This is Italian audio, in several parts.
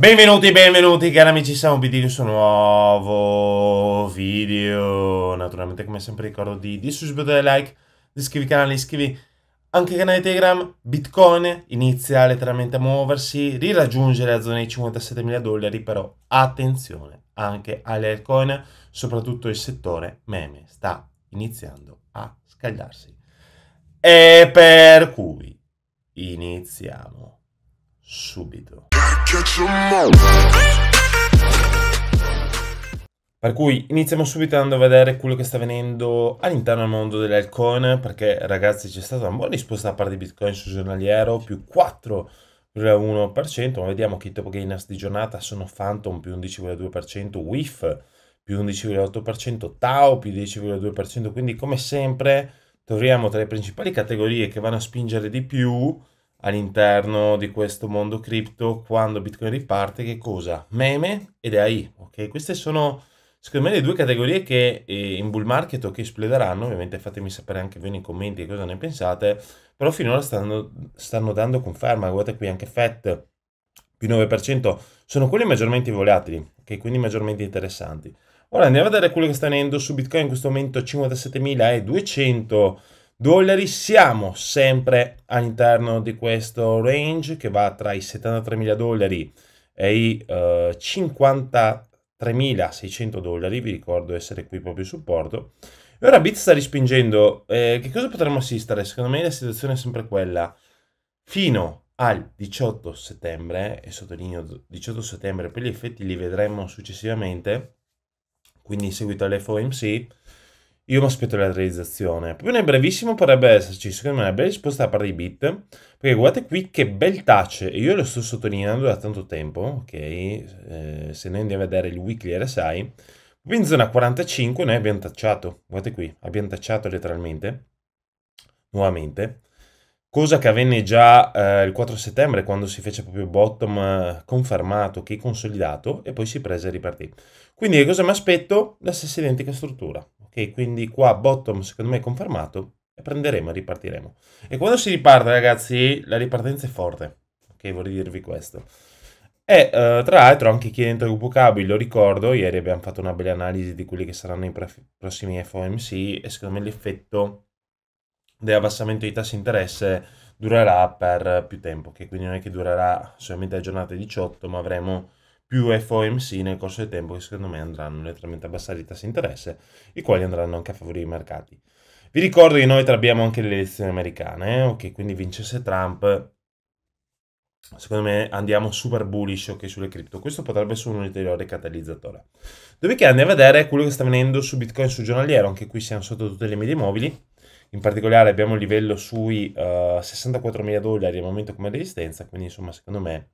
Benvenuti, benvenuti cari amici, siamo BD in questo nuovo video Naturalmente come sempre ricordo di, di subscrivere, like, di iscrivervi al canale, iscrivi anche al canale Telegram Bitcoin inizia letteralmente a muoversi, riraggiungere la zona dei 57.000 dollari Però attenzione anche alle altcoin, soprattutto il settore meme sta iniziando a scagliarsi E per cui iniziamo subito catch 'em all. Per cui iniziamo subito andando a vedere quello che sta avvenendo all'interno del mondo delle dell'alcoin, perché ragazzi c'è stata una buona risposta da parte di Bitcoin sul giornaliero, più 4,1%, ma vediamo che i top gainers di giornata sono Phantom più 11,2%, WIF più 11,8%, TAO più 10,2%, quindi come sempre troviamo tra le principali categorie che vanno a spingere di più all'interno di questo mondo cripto quando Bitcoin riparte, che cosa? Meme ed AI, ok? Queste sono secondo me le due categorie che eh, in bull market o che esploderanno, ovviamente fatemi sapere anche voi nei commenti cosa ne pensate, però finora stanno, stanno dando conferma, guardate qui anche FET più 9%, sono quelli maggiormente volatili, ok? Quindi maggiormente interessanti. Ora andiamo a vedere quello che sta venendo su Bitcoin in questo momento 57.200 dollari. Siamo sempre all'interno di questo range che va tra i 73.000 dollari e i eh, 53.600 dollari. Vi ricordo essere qui proprio in supporto. E ora Bit sta rispingendo. Eh, che cosa potremmo assistere? Secondo me la situazione è sempre quella. Fino al 18 settembre, e sottolineo 18 settembre per gli effetti li vedremo successivamente, quindi in seguito all'FOMC, io mi aspetto la realizzazione. Poi nel brevissimo potrebbe esserci, secondo me, una bella risposta da parte di Bit. Perché guardate qui che bel touch. E io lo sto sottolineando da tanto tempo, ok? Eh, se noi andiamo a vedere il weekly RSI, in zona 45 noi abbiamo tacciato. Guardate qui, abbiamo tacciato letteralmente. Nuovamente. Cosa che avvenne già eh, il 4 settembre quando si fece proprio bottom eh, confermato, che okay, consolidato, e poi si prese e ripartì. Quindi cosa mi aspetto? La stessa identica struttura. Ok, quindi qua bottom secondo me è confermato e prenderemo e ripartiremo. E quando si riparte ragazzi la ripartenza è forte, ok, vorrei dirvi questo. E eh, tra l'altro anche chi è dentro Gruppo Cabi, lo ricordo, ieri abbiamo fatto una bella analisi di quelli che saranno i prossimi FOMC e secondo me l'effetto dell'abbassamento dei tassi di interesse durerà per più tempo, che quindi non è che durerà solamente la giornata 18, ma avremo più FOMC nel corso del tempo che secondo me andranno letteralmente a abbassare i tassi di interesse, i quali andranno anche a favorire i mercati. Vi ricordo che noi abbiamo anche le elezioni americane, eh, ok, quindi vincesse Trump, secondo me andiamo super bullish okay, sulle cripto, questo potrebbe essere un ulteriore catalizzatore. Dopodiché andiamo a vedere quello che sta venendo su Bitcoin su giornaliero, anche qui siamo sotto tutte le medie mobili, in particolare abbiamo un livello sui uh, eh, 64.000 dollari al momento come resistenza, quindi insomma secondo me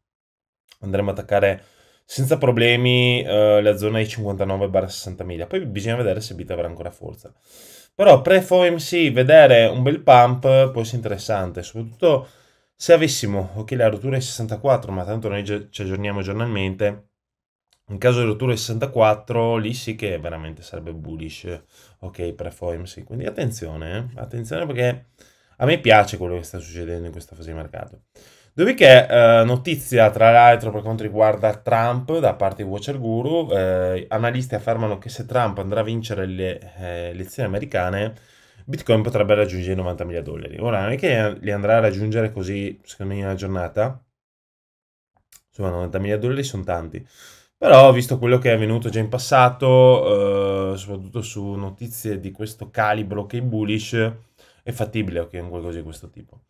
andremo ad attaccare senza problemi eh, la zona di 59-60 miglia. Poi bisogna vedere se Bit avrà ancora forza. Però pre-FOMC vedere un bel pump può essere interessante, soprattutto se avessimo, ok la rottura è 64, ma tanto noi ci aggiorniamo giornalmente, in caso di rottura 64, lì sì che veramente sarebbe bullish, ok, pre-FOMC. Quindi attenzione, eh, attenzione perché a me piace quello che sta succedendo in questa fase di mercato. Dopodiché, eh, notizia tra l'altro per quanto riguarda Trump da parte di Watcher Guru, eh, analisti affermano che se Trump andrà a vincere le eh, elezioni americane, Bitcoin potrebbe raggiungere i 90.000 dollari. Ora, non è che li andrà a raggiungere così, secondo me, in una giornata. Insomma, 90.000 dollari sono tanti. Però, visto quello che è avvenuto già in passato, eh, soprattutto su notizie di questo calibro che è bullish, è fattibile che okay, un qualcosa di questo tipo.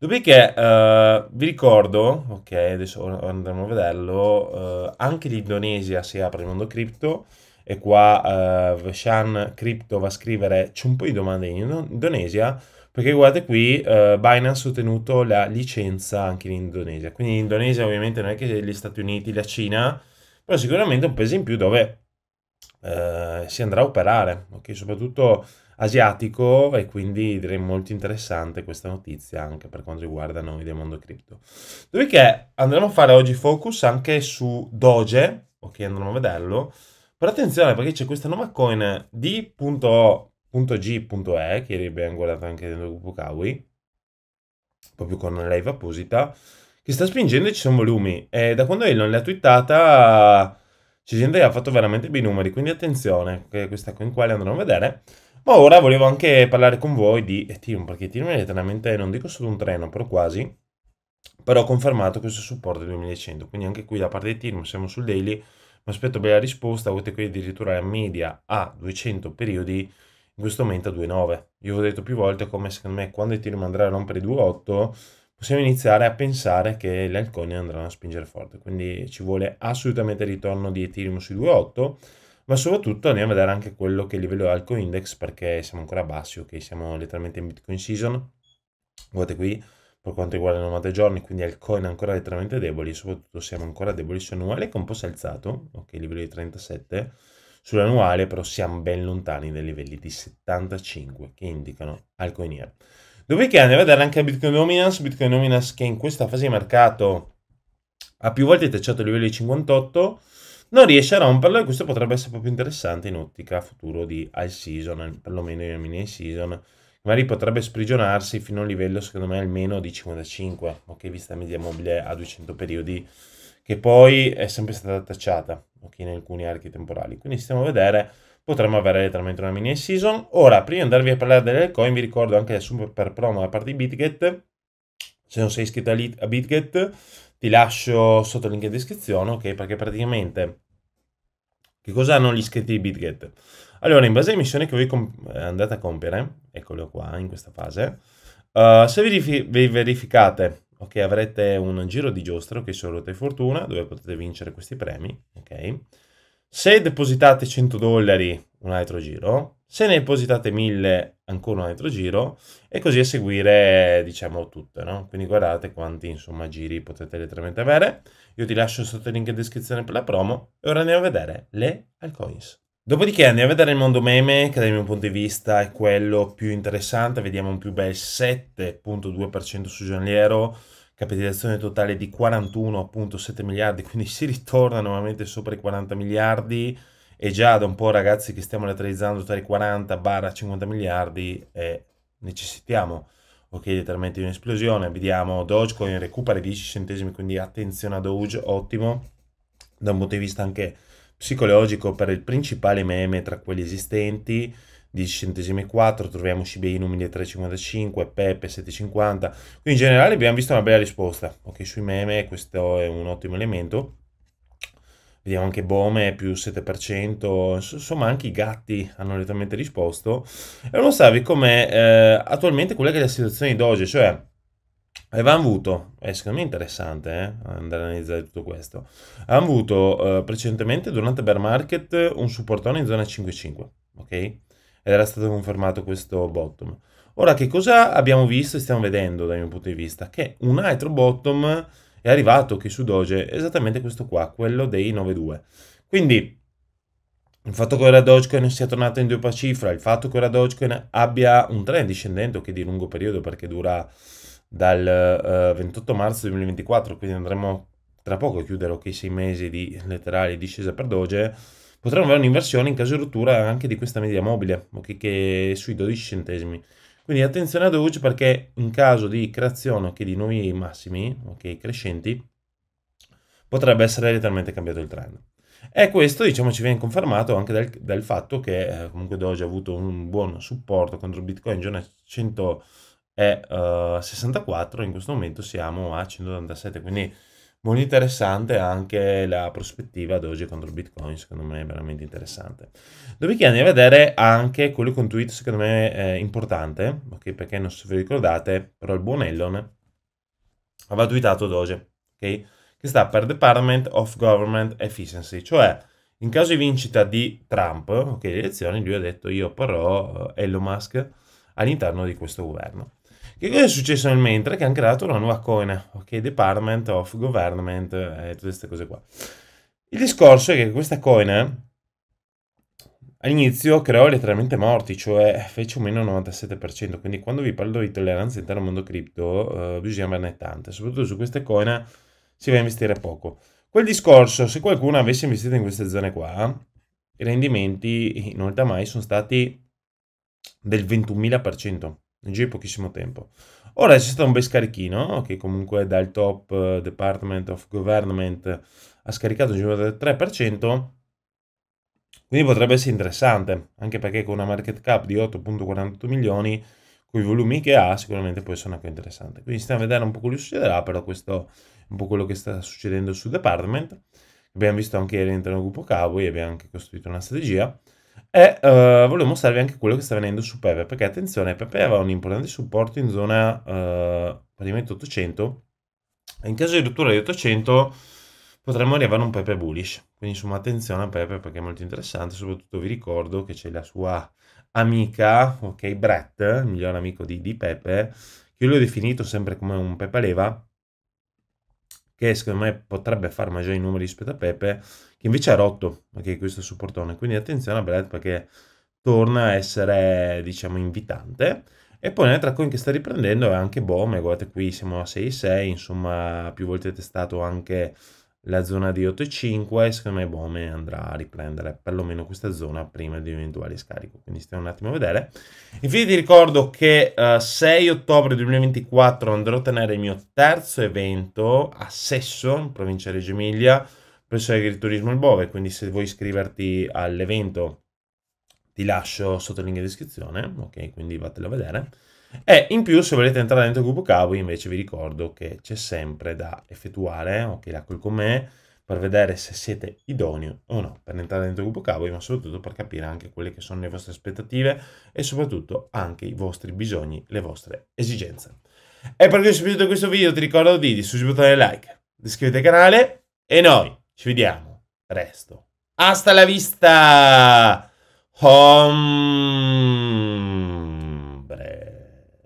Dopodiché, uh, vi ricordo, ok, adesso andremo a vederlo, uh, anche l'Indonesia si apre il mondo cripto e qua uh, eh, Shan Crypto va a scrivere c'è un po' di domande in Indonesia perché guardate qui uh, Binance ha ottenuto la licenza anche in Indonesia quindi l'Indonesia ovviamente non è che gli Stati Uniti, la Cina però sicuramente è un paese in più dove uh, si andrà a operare ok soprattutto asiatico e quindi direi molto interessante questa notizia anche per quanto riguarda noi del mondo cripto. Dopodiché andremo a fare oggi focus anche su Doge, ok andremo a vederlo, però attenzione perché c'è questa nuova coin d.o.g.e che abbiamo guardato anche nel gruppo Kawi, proprio con live apposita, che sta spingendo e ci sono volumi e da quando Elon l'ha twittata... C'è gente che ha fatto veramente bei numeri, quindi attenzione, che questa coin qua le andremo a vedere ora volevo anche parlare con voi di Ethereum, eh, perché Ethereum è letteralmente, non dico solo un treno, però quasi, però ho confermato questo supporto 2100. Quindi anche qui da parte di Ethereum siamo sul daily, mi aspetto bella risposta, avete qui addirittura la media a 200 periodi, in questo momento a 2,9. Io vi ho detto più volte come secondo me quando Ethereum andrà a rompere 2,8 possiamo iniziare a pensare che le altcoin andranno a spingere forte. Quindi ci vuole assolutamente il ritorno di Ethereum sui 2,8 ma soprattutto andiamo a vedere anche quello che è il livello dell'alco index perché siamo ancora bassi, ok? Siamo letteralmente in Bitcoin season, guardate qui, per quanto riguarda i 90 giorni, quindi altcoin ancora letteralmente deboli, soprattutto siamo ancora deboli sull'annuale, che un po' si è alzato, ok? Il Livello di 37, sull'annuale però siamo ben lontani dai livelli di 75 che indicano altcoin year. Dopodiché andiamo a vedere anche Bitcoin Dominance, Bitcoin Dominance che in questa fase di mercato ha più volte tacciato il livello di 58, non riesce a romperlo e questo potrebbe essere proprio interessante in ottica futuro di high season, perlomeno in mini season. Magari potrebbe sprigionarsi fino a un livello, secondo me, almeno di 55, ok, vista la media mobile a 200 periodi, che poi è sempre stata attacciata, ok, in alcuni archi temporali. Quindi stiamo a vedere, potremmo avere letteralmente una mini season. Ora, prima di andarvi a parlare delle coin, vi ricordo anche la super promo da parte di BitGet, se non sei iscritto a BitGet, ti lascio sotto il link in descrizione, ok? Perché praticamente che cosa hanno gli iscritti di Bitget? Allora, in base alle missioni che voi eh, andate a compiere, eccolo qua in questa fase, uh, se vi, vi verificate, ok, avrete un giro di giostro, che okay, sono rotta fortuna, dove potete vincere questi premi, ok? Se depositate 100 dollari, un altro giro, se ne depositate 1000, ancora un altro giro, e così a seguire, diciamo, tutto, no? Quindi guardate quanti, insomma, giri potete letteralmente avere. Io ti lascio sotto il link in descrizione per la promo, e ora andiamo a vedere le altcoins. Dopodiché andiamo a vedere il mondo meme, che dal mio punto di vista è quello più interessante, vediamo un più bel 7.2% su giornaliero, capitalizzazione totale di 41,7 miliardi, quindi si ritorna nuovamente sopra i 40 miliardi e già da un po' ragazzi che stiamo lateralizzando tra i 40-50 miliardi eh, necessitiamo ok letteralmente di un'esplosione vediamo Dogecoin recupera 10 centesimi quindi attenzione a Doge ottimo da un punto di vista anche psicologico per il principale meme tra quelli esistenti 10 centesimi 4, troviamo Shiba Inu 13,55, Pepe 7,50, quindi in generale abbiamo visto una bella risposta, ok sui meme questo è un ottimo elemento, vediamo anche Bome più 7%, insomma anche i gatti hanno lentamente risposto, e non mostravi come eh, attualmente quella che è la situazione di Doge, cioè Avevamo avuto, è eh, secondo me interessante eh, andare a analizzare tutto questo, avevamo avuto eh, precedentemente durante bear market un supportone in zona 5.5, ok? ed era stato confermato questo bottom. Ora che cosa abbiamo visto e stiamo vedendo dal mio punto di vista? Che un altro bottom è arrivato che su Doge, esattamente questo qua, quello dei 9.2. Quindi il fatto che ora Dogecoin sia tornato in doppia cifra, il fatto che ora Dogecoin abbia un trend discendente che di lungo periodo perché dura dal uh, eh, 28 marzo 2024, quindi andremo tra poco a chiudere ok 6 mesi di letterale discesa per Doge, potremmo avere un'inversione in caso di rottura anche di questa media mobile, okay, che è sui 12 centesimi. Quindi attenzione a Doge perché in caso di creazione okay, di nuovi massimi okay, crescenti potrebbe essere letteralmente cambiato il trend. E questo diciamo ci viene confermato anche dal, dal fatto che eh, comunque Doge ha avuto un buon supporto contro Bitcoin in giorno 164, eh, in questo momento siamo a 187, quindi Molto interessante anche la prospettiva ad oggi contro Bitcoin, secondo me è veramente interessante. Dopodiché andiamo a vedere anche quello con tweet, secondo me è eh, importante, okay, perché non so se vi ricordate, però il buon Elon aveva tweetato Doge, okay, che sta per Department of Government Efficiency, cioè in caso di vincita di Trump, ok, le elezioni, lui ha detto io però eh, Elon Musk all'interno di questo governo. Che cosa è successo nel mentre? Che hanno creato una nuova coina, ok? Department of Government e eh, tutte queste cose qua. Il discorso è che questa coina all'inizio creò letteralmente morti, cioè fece un meno 97%, quindi quando vi parlo di tolleranza interna al mondo cripto eh, bisogna averne tante, soprattutto su queste coin si va a investire poco. Quel discorso, se qualcuno avesse investito in queste zone qua, i rendimenti in oltre mai sono stati del 21.000% in giro di pochissimo tempo. Ora c'è stato un bel scarichino che comunque dal top eh, Department of Government ha scaricato in giro del 3%, quindi potrebbe essere interessante, anche perché con una market cap di 8.48 milioni, con i volumi che ha, sicuramente può essere una cosa interessante. Quindi stiamo a vedere un po' cosa succederà, però questo è un po' quello che sta succedendo su Department. Abbiamo visto anche all'interno del gruppo Cowboy, abbiamo anche costruito una strategia. E uh, volevo mostrarvi anche quello che sta venendo su Pepe, perché attenzione, Pepe aveva un importante supporto in zona uh, eh, praticamente 800, e in caso di rottura di 800 potremmo arrivare a un Pepe bullish. Quindi insomma attenzione a Pepe perché è molto interessante, soprattutto vi ricordo che c'è la sua amica, ok, Brett, il miglior amico di, di Pepe, che io l'ho definito sempre come un Pepe leva, che secondo me potrebbe far maggiori numeri rispetto a Pepe, che invece è rotto, ok, questo supportone. Quindi attenzione a Bellet perché torna a essere, diciamo, invitante. E poi un'altra coin che sta riprendendo è anche Bome, guardate qui siamo a 6,6, insomma più volte testato anche la zona di 8,5 secondo me Bome andrà a riprendere perlomeno questa zona prima di un eventuale scarico quindi stiamo un attimo a vedere infine ti ricordo che uh, eh, 6 ottobre 2024 andrò a tenere il mio terzo evento a Sesso in provincia di Reggio Emilia persegue il turismo al Bove, quindi se vuoi iscriverti all'evento ti lascio sotto il link in descrizione, ok? Quindi vattelo a vedere. E in più, se volete entrare dentro il gruppo Cowboy, invece vi ricordo che c'è sempre da effettuare, ok, la col con me, per vedere se siete idonei o no per entrare dentro il gruppo Cowboy, ma soprattutto per capire anche quelle che sono le vostre aspettative e soprattutto anche i vostri bisogni, le vostre esigenze. E per chi è piaciuto questo video ti ricordo di, di il bottone like, iscrivetevi al canale e noi ci vediamo presto. Hasta la vista! Home.